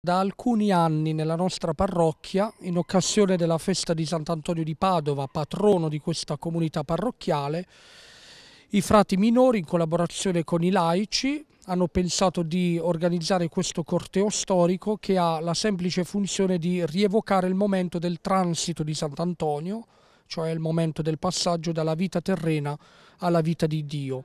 Da alcuni anni nella nostra parrocchia, in occasione della festa di Sant'Antonio di Padova, patrono di questa comunità parrocchiale, i frati minori, in collaborazione con i laici, hanno pensato di organizzare questo corteo storico che ha la semplice funzione di rievocare il momento del transito di Sant'Antonio, cioè il momento del passaggio dalla vita terrena alla vita di Dio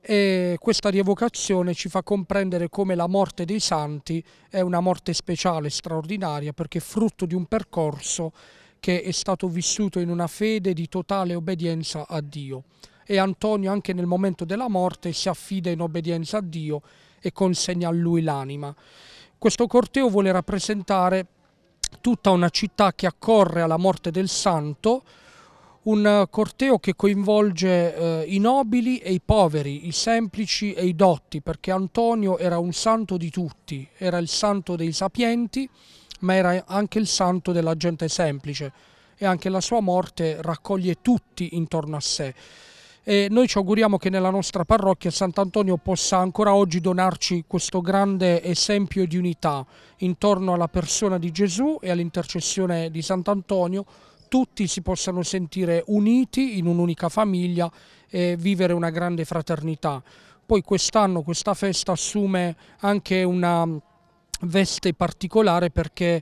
e questa rievocazione ci fa comprendere come la morte dei santi è una morte speciale, straordinaria, perché è frutto di un percorso che è stato vissuto in una fede di totale obbedienza a Dio. E Antonio anche nel momento della morte si affida in obbedienza a Dio e consegna a lui l'anima. Questo corteo vuole rappresentare tutta una città che accorre alla morte del santo, un corteo che coinvolge eh, i nobili e i poveri, i semplici e i dotti, perché Antonio era un santo di tutti, era il santo dei sapienti, ma era anche il santo della gente semplice e anche la sua morte raccoglie tutti intorno a sé. E noi ci auguriamo che nella nostra parrocchia Sant'Antonio possa ancora oggi donarci questo grande esempio di unità intorno alla persona di Gesù e all'intercessione di Sant'Antonio tutti si possano sentire uniti in un'unica famiglia e vivere una grande fraternità. Poi quest'anno questa festa assume anche una mm, veste particolare perché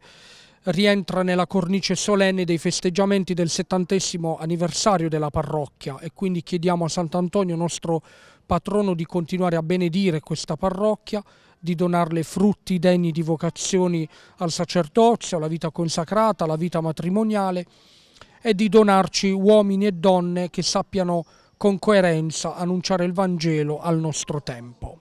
rientra nella cornice solenne dei festeggiamenti del settantesimo anniversario della parrocchia e quindi chiediamo a Sant'Antonio, nostro patrono, di continuare a benedire questa parrocchia, di donarle frutti degni di vocazioni al sacerdozio, alla vita consacrata, alla vita matrimoniale e di donarci uomini e donne che sappiano con coerenza annunciare il Vangelo al nostro tempo.